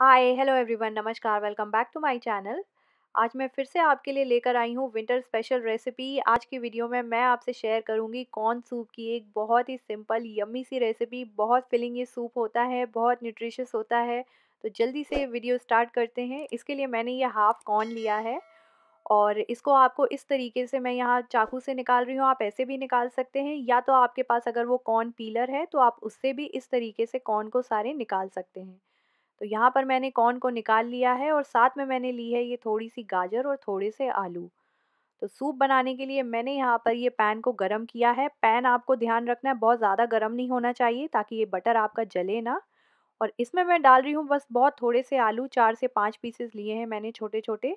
हाय hello everyone नमस्कार welcome back to my channel आज मैं फिर से आपके लिए लेकर आई हूँ विंटर स्पेशल रेसिपी आज की वीडियो में मैं आपसे शेयर करूँगी कॉर्न सूप की एक बहुत ही सिंपल यम्मी सी रेसिपी बहुत फिलिंग ये सूप होता है बहुत न्यूट्रिशस होता है तो जल्दी से वीडियो स्टार्ट करते हैं इसके लिए मैंने ये हाफ़ कॉर्न लिया है और इसको आपको इस तरीके से मैं यहाँ चाकू से निकाल रही हूँ आप ऐसे भी निकाल सकते हैं या तो आपके पास अगर वो कॉर्न पीलर है तो आप उससे भी इस तरीके से कॉर्न को सारे निकाल सकते हैं तो यहाँ पर मैंने कॉर्न को निकाल लिया है और साथ में मैंने ली है ये थोड़ी सी गाजर और थोड़े से आलू तो सूप बनाने के लिए मैंने यहाँ पर ये पैन को गर्म किया है पैन आपको ध्यान रखना है बहुत ज़्यादा गर्म नहीं होना चाहिए ताकि ये बटर आपका जले ना और इसमें मैं डाल रही हूँ बस बहुत थोड़े से आलू चार से पाँच पीसेस लिए हैं मैंने छोटे छोटे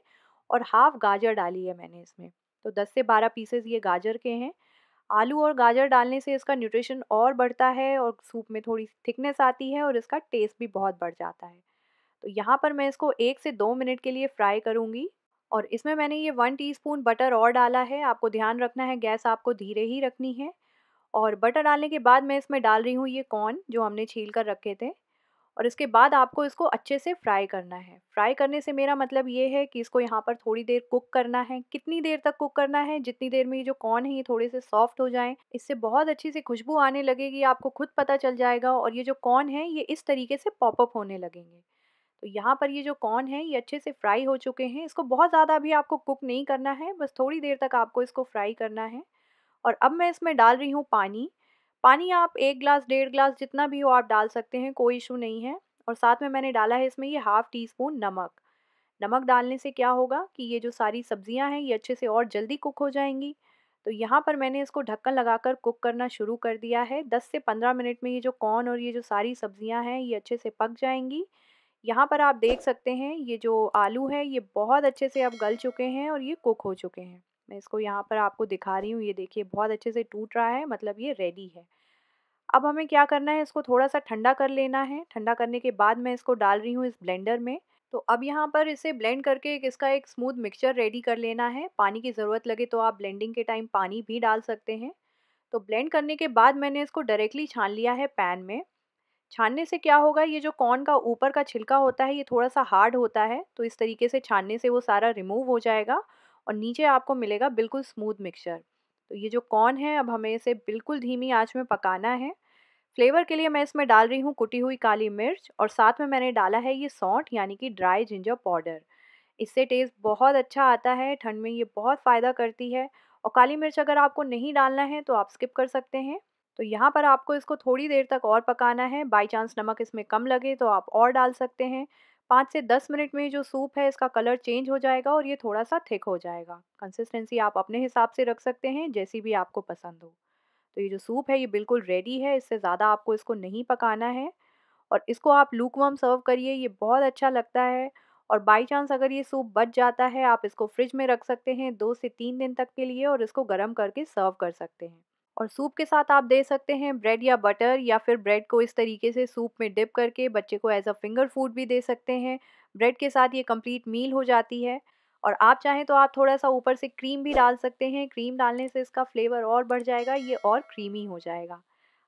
और हाफ गाजर डाली है मैंने इसमें तो दस से बारह पीसेस ये गाजर के हैं आलू और गाजर डालने से इसका न्यूट्रिशन और बढ़ता है और सूप में थोड़ी थिकनेस आती है और इसका टेस्ट भी बहुत बढ़ जाता है तो यहाँ पर मैं इसको एक से दो मिनट के लिए फ्राई करूँगी और इसमें मैंने ये वन टीस्पून बटर और डाला है आपको ध्यान रखना है गैस आपको धीरे ही रखनी है और बटर डालने के बाद मैं इसमें डाल रही हूँ ये कॉर्न जो हमने छील कर रखे थे और इसके बाद आपको इसको अच्छे से फ्राई करना है फ्राई करने से मेरा मतलब ये है कि इसको यहाँ पर थोड़ी देर कुक करना है कितनी देर तक कुक करना है जितनी देर में ये जो कॉर्न है ये थोड़े से सॉफ्ट हो जाएं इससे बहुत अच्छी सी खुशबू आने लगेगी आपको खुद पता चल जाएगा और ये जो कॉर्न है ये इस तरीके से पॉपअप होने लगेंगे तो यहाँ पर ये जो कॉर्न है ये अच्छे से फ्राई हो चुके हैं इसको बहुत ज़्यादा अभी आपको कुक नहीं करना है बस थोड़ी देर तक आपको इसको फ्राई करना है और अब मैं इसमें डाल रही हूँ पानी पानी आप एक ग्लास डेढ़ ग्लास जितना भी हो आप डाल सकते हैं कोई इशू नहीं है और साथ में मैंने डाला है इसमें ये हाफ़ टी स्पून नमक नमक डालने से क्या होगा कि ये जो सारी सब्जियां हैं ये अच्छे से और जल्दी कुक हो जाएंगी तो यहाँ पर मैंने इसको ढक्कन लगाकर कुक करना शुरू कर दिया है 10 से 15 मिनट में ये जो कॉर्न और ये जो सारी सब्जियां हैं ये अच्छे से पक जाएंगी यहाँ पर आप देख सकते हैं ये जो आलू है ये बहुत अच्छे से अब गल चुके हैं और ये कुक हो चुके हैं मैं इसको यहाँ पर आपको दिखा रही हूँ ये देखिए बहुत अच्छे से टूट रहा है मतलब ये रेडी है अब हमें क्या करना है इसको थोड़ा सा ठंडा कर लेना है ठंडा करने के बाद मैं इसको डाल रही हूँ इस ब्लेंडर में तो अब यहाँ पर इसे ब्लेंड करके एक इसका एक स्मूथ मिक्सचर रेडी कर लेना है पानी की ज़रूरत लगे तो आप ब्लेंडिंग के टाइम पानी भी डाल सकते हैं तो ब्लेंड करने के बाद मैंने इसको डायरेक्टली छान लिया है पैन में छानने से क्या होगा ये जो कॉर्न का ऊपर का छिलका होता है ये थोड़ा सा हार्ड होता है तो इस तरीके से छानने से वो सारा रिमूव हो जाएगा और नीचे आपको मिलेगा बिल्कुल स्मूथ मिक्सचर तो ये जो कॉर्न है अब हमें इसे बिल्कुल धीमी आँच में पकाना है फ्लेवर के लिए मैं इसमें डाल रही हूँ कुटी हुई काली मिर्च और साथ में मैंने डाला है ये सौंट यानी कि ड्राई जिंजर पाउडर इससे टेस्ट बहुत अच्छा आता है ठंड में ये बहुत फ़ायदा करती है और काली मिर्च अगर आपको नहीं डालना है तो आप स्किप कर सकते हैं तो यहाँ पर आपको इसको थोड़ी देर तक और पकाना है बाई चांस नमक इसमें कम लगे तो आप और डाल सकते हैं पाँच से दस मिनट में जो सूप है इसका कलर चेंज हो जाएगा और ये थोड़ा सा थिक हो जाएगा कंसिस्टेंसी आप अपने हिसाब से रख सकते हैं जैसी भी आपको पसंद हो तो ये जो सूप है ये बिल्कुल रेडी है इससे ज़्यादा आपको इसको नहीं पकाना है और इसको आप लूक सर्व करिए ये बहुत अच्छा लगता है और बाई चांस अगर ये सूप बच जाता है आप इसको फ्रिज में रख सकते हैं दो से तीन दिन तक के लिए और इसको गर्म करके सर्व कर सकते हैं और सूप के साथ आप दे सकते हैं ब्रेड या बटर या फिर ब्रेड को इस तरीके से सूप में डिप करके बच्चे को एज अ फिंगर फूड भी दे सकते हैं ब्रेड के साथ ये कंप्लीट मील हो जाती है और आप चाहें तो आप थोड़ा सा ऊपर से क्रीम भी डाल सकते हैं क्रीम डालने से इसका फ्लेवर और बढ़ जाएगा ये और क्रीमी हो जाएगा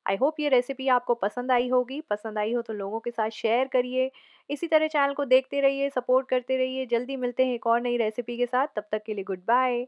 आई होप ये रेसिपी आपको पसंद आई होगी पसंद आई हो तो लोगों के साथ शेयर करिए इसी तरह चैनल को देखते रहिए सपोर्ट करते रहिए जल्दी मिलते हैं एक और नई रेसिपी के साथ तब तक के लिए गुड बाय